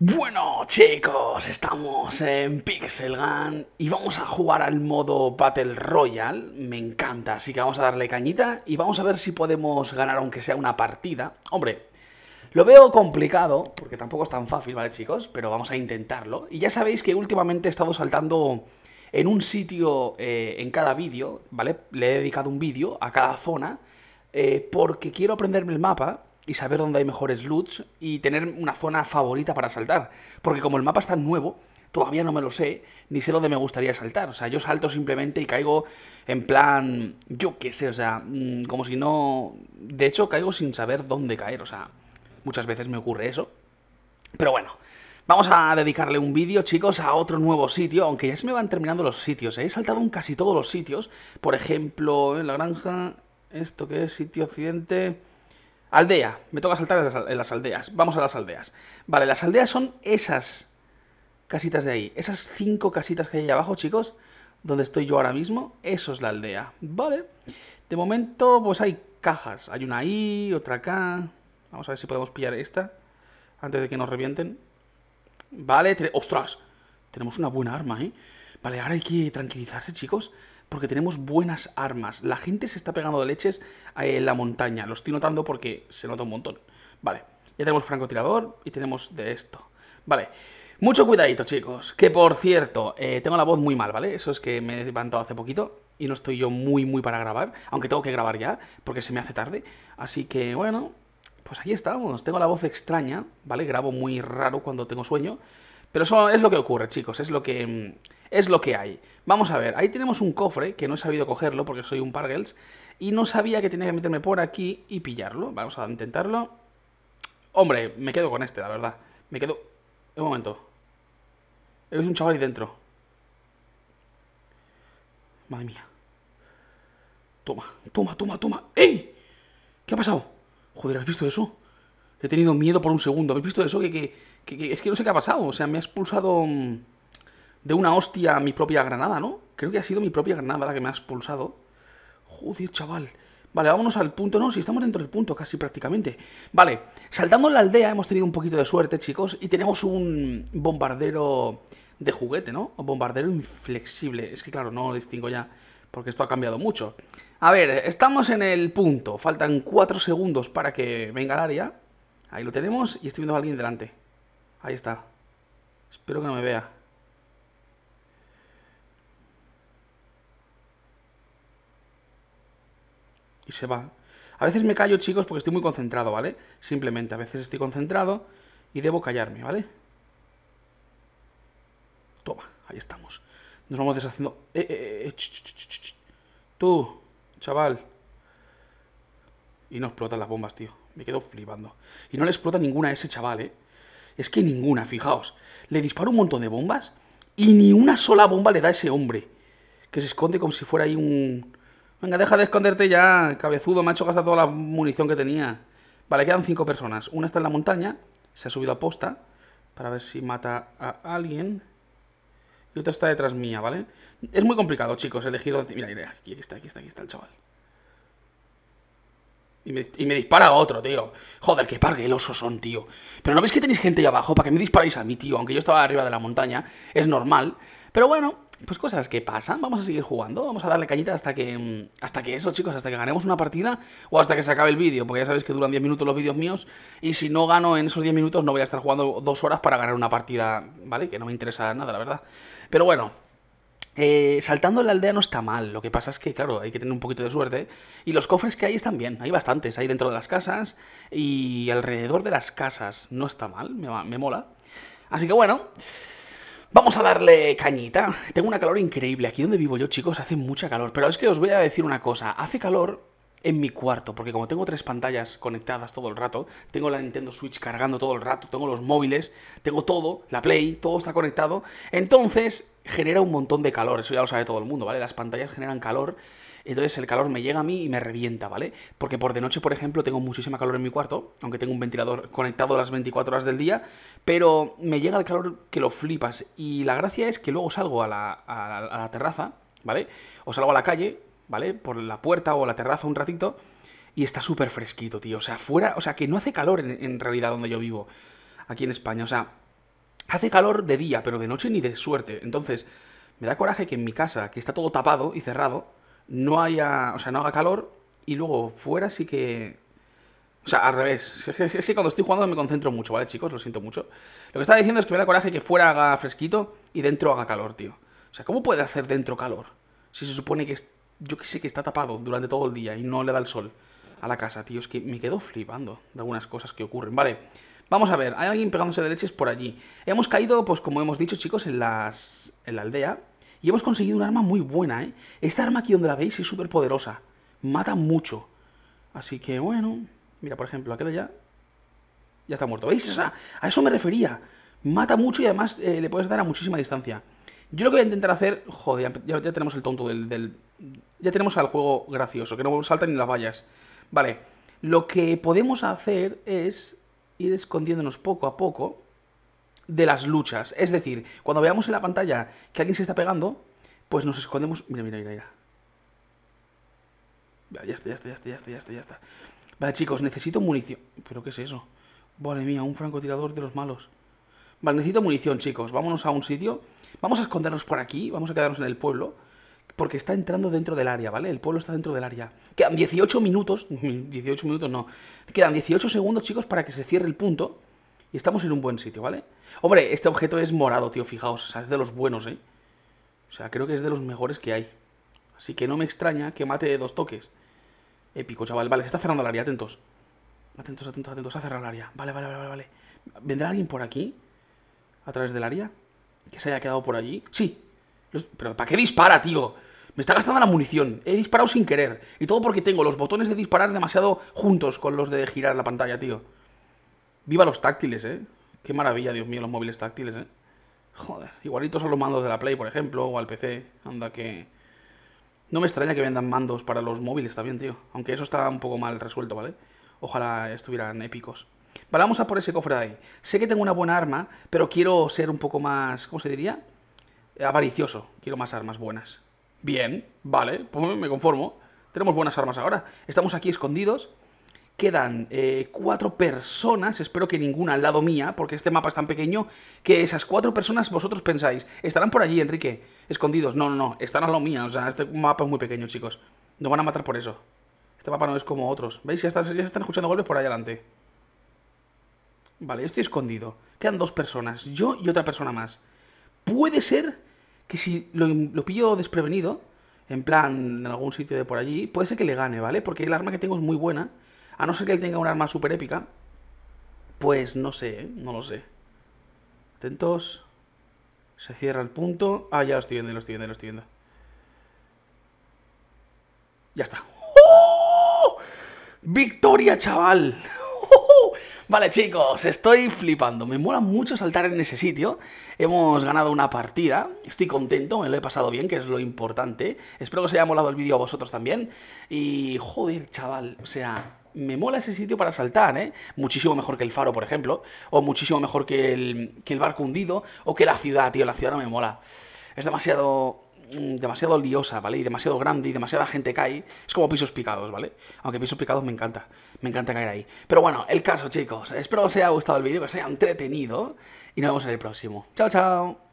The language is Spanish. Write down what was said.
Bueno chicos, estamos en Pixel Gun y vamos a jugar al modo Battle Royale, me encanta, así que vamos a darle cañita y vamos a ver si podemos ganar aunque sea una partida. Hombre, lo veo complicado, porque tampoco es tan fácil, ¿vale chicos? Pero vamos a intentarlo. Y ya sabéis que últimamente he estado saltando en un sitio eh, en cada vídeo, ¿vale? Le he dedicado un vídeo a cada zona, eh, porque quiero aprenderme el mapa y saber dónde hay mejores loots y tener una zona favorita para saltar. Porque como el mapa está nuevo, todavía no me lo sé, ni sé dónde me gustaría saltar. O sea, yo salto simplemente y caigo en plan, yo qué sé, o sea, mm, como si no... De hecho, caigo sin saber dónde caer, o sea, muchas veces me ocurre eso. Pero bueno, vamos a dedicarle un vídeo, chicos, a otro nuevo sitio, aunque ya se me van terminando los sitios, ¿eh? he saltado en casi todos los sitios. Por ejemplo, en la granja, esto que es, sitio occidente... Aldea, me toca saltar en las aldeas. Vamos a las aldeas. Vale, las aldeas son esas casitas de ahí. Esas cinco casitas que hay ahí abajo, chicos, donde estoy yo ahora mismo, eso es la aldea. Vale. De momento, pues hay cajas. Hay una ahí, otra acá. Vamos a ver si podemos pillar esta antes de que nos revienten. Vale, ¡ostras! Tenemos una buena arma, ¿eh? Vale, ahora hay que tranquilizarse, chicos porque tenemos buenas armas. La gente se está pegando de leches eh, en la montaña. Lo estoy notando porque se nota un montón. Vale, ya tenemos francotirador y tenemos de esto. Vale, mucho cuidadito, chicos. Que por cierto, eh, tengo la voz muy mal, ¿vale? Eso es que me he levantado hace poquito y no estoy yo muy, muy para grabar. Aunque tengo que grabar ya, porque se me hace tarde. Así que, bueno, pues ahí estamos. Tengo la voz extraña, ¿vale? Grabo muy raro cuando tengo sueño. Pero eso es lo que ocurre, chicos. Es lo que mm, es lo que hay. Vamos a ver, ahí tenemos un cofre, que no he sabido cogerlo porque soy un Pargels, y no sabía que tenía que meterme por aquí y pillarlo. Vamos a intentarlo. Hombre, me quedo con este, la verdad. Me quedo... Un momento. He visto un chaval ahí dentro. Madre mía. Toma, toma, toma, toma. ¡Ey! ¿Qué ha pasado? Joder, ¿has visto eso? He tenido miedo por un segundo. ¿Habéis visto eso? Que, es que no sé qué ha pasado. O sea, me ha expulsado... Mm, de una hostia a mi propia granada, ¿no? Creo que ha sido mi propia granada la que me ha expulsado. Joder, chaval. Vale, vámonos al punto, no, si estamos dentro del punto casi prácticamente. Vale, saltando la aldea hemos tenido un poquito de suerte, chicos, y tenemos un bombardero de juguete, ¿no? Un bombardero inflexible. Es que claro, no lo distingo ya, porque esto ha cambiado mucho. A ver, estamos en el punto, faltan cuatro segundos para que venga el área. Ahí lo tenemos y estoy viendo a alguien delante. Ahí está. Espero que no me vea. y se va. A veces me callo, chicos, porque estoy muy concentrado, ¿vale? Simplemente, a veces estoy concentrado y debo callarme, ¿vale? Toma, ahí estamos. Nos vamos deshaciendo... Eh, eh, eh, Tú, chaval. Y no explotan las bombas, tío. Me quedo flipando. Y no le explota ninguna a ese chaval, ¿eh? Es que ninguna, fijaos. Le disparo un montón de bombas y ni una sola bomba le da a ese hombre. Que se esconde como si fuera ahí un... Venga, deja de esconderte ya, cabezudo, Me macho, gastar toda la munición que tenía. Vale, quedan cinco personas. Una está en la montaña, se ha subido a posta, para ver si mata a alguien. Y otra está detrás mía, ¿vale? Es muy complicado, chicos, He elegido. Mira, mira, aquí, está, aquí está, aquí está el chaval. Y me, dispara otro, tío. Joder, qué parguelosos son, tío. Pero ¿no veis que tenéis gente ahí abajo? ¿Para que me disparáis a mí, tío? Aunque yo estaba arriba de la montaña, es normal. Pero bueno, pues cosas que pasan, vamos a seguir jugando, vamos a darle cañita hasta que mm, hasta que eso, chicos, hasta que ganemos una partida o hasta que se acabe el vídeo, porque ya sabéis que duran 10 minutos los vídeos míos y si no gano en esos 10 minutos no voy a estar jugando dos horas para ganar una partida, ¿vale? Que no me interesa nada, la verdad. Pero bueno, eh, Saltando saltando la aldea no está mal, lo que pasa es que, claro, hay que tener un poquito de suerte. Y los cofres que hay están bien, hay bastantes, hay dentro de las casas y alrededor de las casas. No está mal, me mola. Así que bueno, Vamos a darle cañita. Tengo una calor increíble. Aquí donde vivo yo, chicos, hace mucha calor. Pero es que os voy a decir una cosa. Hace calor en mi cuarto, porque como tengo tres pantallas conectadas todo el rato, tengo la Nintendo Switch cargando todo el rato, tengo los móviles, tengo todo, la Play, todo está conectado, entonces genera un montón de calor, eso ya lo sabe todo el mundo, ¿vale? Las pantallas generan calor entonces el calor me llega a mí y me revienta, ¿vale? Porque por de noche, por ejemplo, tengo muchísima calor en mi cuarto, aunque tengo un ventilador conectado las 24 horas del día, pero me llega el calor que lo flipas. Y la gracia es que luego salgo a la, terraza, ¿vale? O salgo a la calle, ¿vale? Por la puerta o la terraza un ratito y está súper fresquito, tío. O sea, fuera, o sea, que no hace calor en, en, realidad donde yo vivo, aquí en España. O sea, hace calor de día, pero de noche ni de suerte. Entonces, me da coraje que en mi casa, que está todo tapado y cerrado, no haya, o sea, no haga calor y luego fuera sí que... O sea, al revés. Es que cuando estoy jugando me concentro mucho, ¿vale, chicos? Lo siento mucho. Lo que estaba diciendo es que me da coraje que fuera haga fresquito y dentro haga calor, tío. O sea, ¿cómo puede hacer dentro calor? Si se supone que, yo que sé, que está tapado durante todo el día y no le da el sol a la casa, tío. Es que me quedo flipando de algunas cosas que ocurren. Vale, vamos a ver. Hay alguien pegándose de leches por allí. Hemos caído, pues como hemos dicho, chicos, en, las, en la aldea. Y hemos conseguido un arma muy buena, ¿eh? Esta arma aquí donde la veis es súper poderosa. Mata mucho. Así que, bueno... Mira, por ejemplo, aquella ya. Ya está muerto. ¿Veis? a eso me refería. Mata mucho y además eh, le puedes dar a muchísima distancia. Yo lo que voy a intentar hacer... Joder, ya, tenemos el tonto del, Ya tenemos al juego gracioso, que no saltan ni las vallas. Vale. Lo que podemos hacer es ir escondiéndonos poco a poco de las luchas. Es decir, cuando veamos en la pantalla que alguien se está pegando, pues nos escondemos. Mira, mira, mira, mira. Ya está, ya está, ya está, ya está, ya está, ya está. Vale, chicos, necesito munición. ¿Pero qué es eso? Vale, mía, un francotirador de los malos. Vale, necesito munición, chicos. Vámonos a un sitio. Vamos a escondernos por aquí. Vamos a quedarnos en el pueblo. Porque está entrando dentro del área, ¿vale? El pueblo está dentro del área. Quedan 18 minutos. 18 minutos no. Quedan 18 segundos, chicos, para que se cierre el punto. Y estamos en un buen sitio, ¿vale? Hombre, este objeto es morado, tío, fijaos. O sea, es de los buenos, ¿eh? O sea, creo que es de los mejores que hay. Así que no me extraña que mate de dos toques. Épico, chaval. Vale, se está cerrando el área, atentos. Atentos, atentos, atentos. Se Ha cerrado el área. Vale, vale, vale, vale. ¿Vendrá alguien por aquí? ¿A través del área? ¿Que se haya quedado por allí? ¡Sí! ¿Pero para qué dispara, tío? Me está gastando la munición. He disparado sin querer. Y todo porque tengo los botones de disparar demasiado juntos con los de girar la pantalla, tío. Viva los táctiles, ¿eh? Qué maravilla, Dios mío, los móviles táctiles, ¿eh? Joder, igualitos a los mandos de la Play, por ejemplo, o al PC. Anda que... No me extraña que vendan mandos para los móviles también, tío. Aunque eso está un poco mal resuelto, ¿vale? Ojalá estuvieran épicos. Vale, vamos a por ese cofre de ahí. Sé que tengo una buena arma, pero quiero ser un poco más... ¿Cómo se diría? Avaricioso. Quiero más armas buenas. Bien, vale, pues me conformo. Tenemos buenas armas ahora. Estamos aquí escondidos quedan eh, cuatro personas, espero que ninguna al lado mía, porque este mapa es tan pequeño, que esas cuatro personas vosotros pensáis, estarán por allí, Enrique, escondidos. No, no, no, están al lado mía, o sea, este mapa es muy pequeño, chicos. Nos van a matar por eso. Este mapa no es como otros. ¿Veis? Ya, se están escuchando golpes por ahí adelante. Vale, yo estoy escondido. Quedan dos personas, yo y otra persona más. Puede ser que si lo, lo pillo desprevenido, en plan, en algún sitio de por allí, puede ser que le gane, ¿vale? Porque el arma que tengo es muy buena a no ser que él tenga un arma super épica. Pues no sé, ¿eh? no lo sé. Atentos. Se cierra el punto. Ah, ya lo estoy viendo, lo estoy viendo, lo estoy viendo. Ya está. ¡Oh! ¡Victoria, chaval! Vale, chicos, estoy flipando. Me mola mucho saltar en ese sitio. Hemos ganado una partida. Estoy contento, me lo he pasado bien, que es lo importante. Espero que os haya molado el vídeo a vosotros también. Y, joder, chaval, o sea, me mola ese sitio para saltar, ¿eh? Muchísimo mejor que el faro, por ejemplo, o muchísimo mejor que el, que el barco hundido, o que la ciudad, tío, la ciudad no me mola. Es demasiado mm, demasiado liosa, ¿vale? Y demasiado grande y demasiada gente cae. Es como pisos picados, ¿vale? Aunque pisos picados me encanta. Me encanta caer ahí. Pero bueno, el caso, chicos. Espero que os haya gustado el vídeo, que os haya entretenido. Y nos vemos en el próximo. Chao, chao.